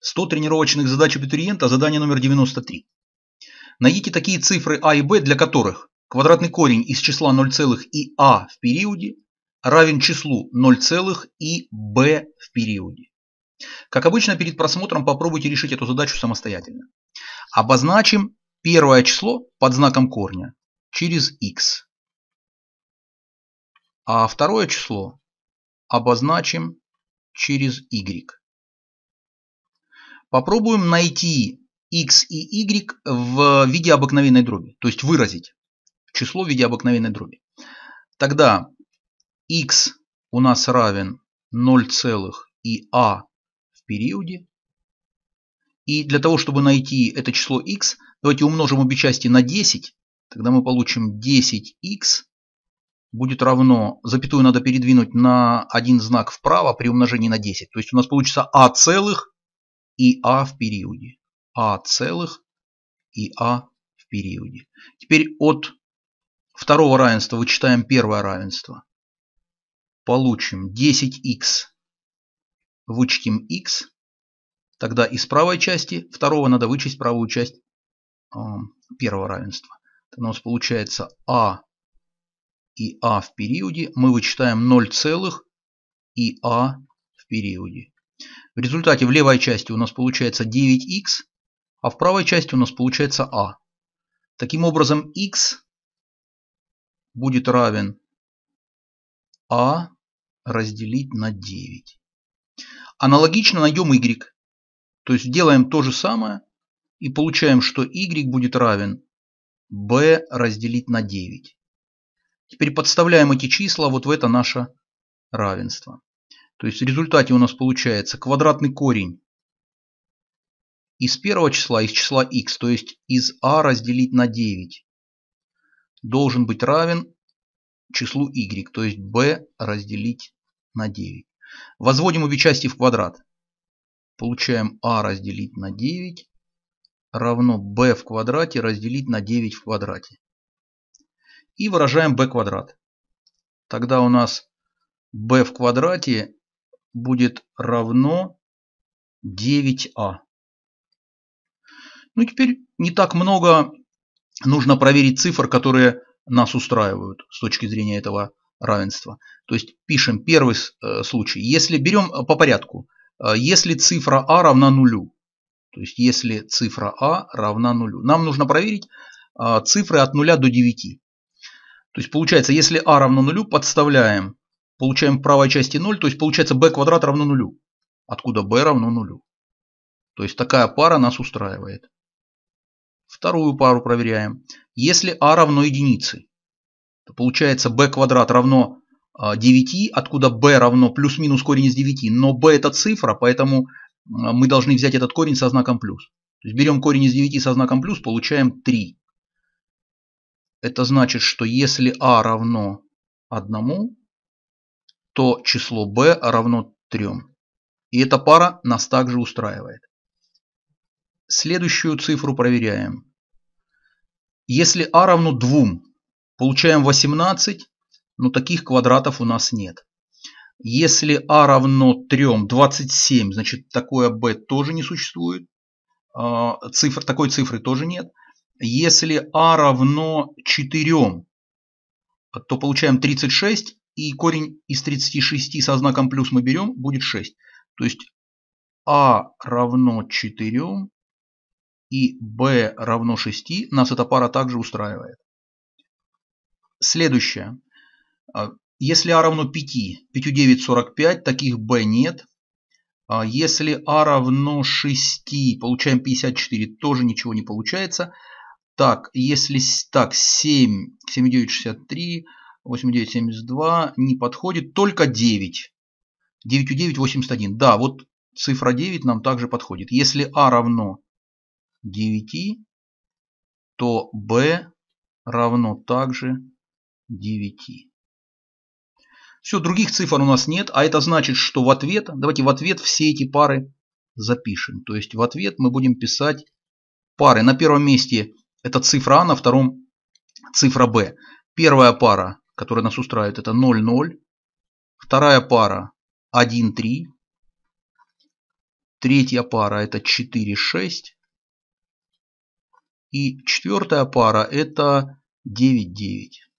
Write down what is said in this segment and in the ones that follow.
100 тренировочных задач абитуриента, а задание номер 93. Найдите такие цифры А и Б, для которых квадратный корень из числа 0, и А в периоде равен числу 0, и Б в периоде. Как обычно, перед просмотром попробуйте решить эту задачу самостоятельно. Обозначим первое число под знаком корня через x. А второе число обозначим через y. Попробуем найти x и y в виде обыкновенной дроби, то есть выразить число в виде обыкновенной дроби. Тогда x у нас равен 0 целых и а в периоде. И для того, чтобы найти это число x, давайте умножим обе части на 10. Тогда мы получим 10x будет равно, запятую надо передвинуть на один знак вправо при умножении на 10. То есть у нас получится а целых и А в периоде. А целых и А в периоде. Теперь от второго равенства вычитаем первое равенство. Получим 10х. Вычтем х. Тогда из правой части второго надо вычесть правую часть э, первого равенства. Это у нас получается А и А в периоде. Мы вычитаем 0 целых и А в периоде. В результате в левой части у нас получается 9х, а в правой части у нас получается а. Таким образом, x будет равен а разделить на 9. Аналогично найдем y. То есть делаем то же самое и получаем, что y будет равен b разделить на 9. Теперь подставляем эти числа вот в это наше равенство. То есть в результате у нас получается квадратный корень из первого числа, из числа x, то есть из a а разделить на 9, должен быть равен числу y, то есть b разделить на 9. Возводим обе части в квадрат. Получаем а разделить на 9 равно b в квадрате разделить на 9 в квадрате. И выражаем b квадрат. Тогда у нас b в квадрате будет равно 9а. Ну теперь не так много нужно проверить цифр, которые нас устраивают с точки зрения этого равенства. То есть пишем первый э, случай. Если берем э, по порядку, э, если цифра а равна нулю, то есть если цифра а равна нулю, нам нужно проверить цифры от 0 до 9. То есть получается, если а равно нулю, подставляем получаем в правой части 0, то есть получается b квадрат равно нулю. Откуда b равно нулю. То есть такая пара нас устраивает. Вторую пару проверяем. Если а равно единице, то получается b квадрат равно 9, а, откуда b равно плюс-минус корень из 9. Но b это цифра, поэтому а, мы должны взять этот корень со знаком плюс. То есть берем корень из 9 со знаком плюс, получаем 3. Это значит, что если а равно 1, то число b равно 3. И эта пара нас также устраивает. Следующую цифру проверяем. Если а равно 2, получаем 18, но таких квадратов у нас нет. Если а равно 3, 27, значит такое b тоже не существует. А, цифр, такой цифры тоже нет. Если а равно 4, то получаем 36, и корень из 36 со знаком плюс мы берем, будет 6. То есть А равно 4 и B равно 6, нас эта пара также устраивает. Следующее. А, если А равно 5, 5 9 45, таких B нет. А, если А равно 6, получаем 54, тоже ничего не получается. Так, если так, 7, 7 9 63, 8, 72 не подходит, только 9. 9 у 9, 81. Да, вот цифра 9 нам также подходит. Если А равно 9, то B равно также 9. Все, других цифр у нас нет, а это значит, что в ответ, давайте в ответ все эти пары запишем. То есть в ответ мы будем писать пары. На первом месте это цифра А, на втором цифра Б. Первая пара которая нас устраивает, это 00 Вторая пара 13 Третья пара это 46 И четвертая пара это 99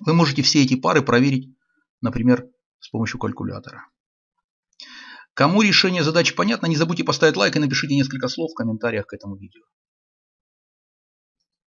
Вы можете все эти пары проверить, например, с помощью калькулятора. Кому решение задачи понятно, не забудьте поставить лайк и напишите несколько слов в комментариях к этому видео.